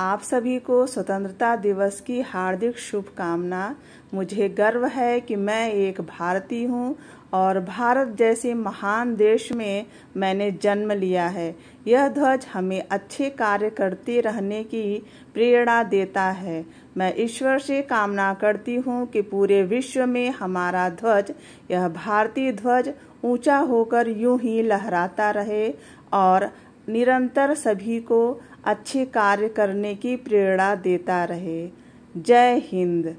आप सभी को स्वतंत्रता दिवस की हार्दिक शुभकामना मुझे गर्व है कि मैं एक भारतीय हूँ और भारत जैसे महान देश में मैंने जन्म लिया है यह ध्वज हमें अच्छे कार्य करते रहने की प्रेरणा देता है मैं ईश्वर से कामना करती हूँ कि पूरे विश्व में हमारा ध्वज यह भारतीय ध्वज ऊंचा होकर यूं ही लहराता रहे और निरंतर सभी को अच्छे कार्य करने की प्रेरणा देता रहे जय हिंद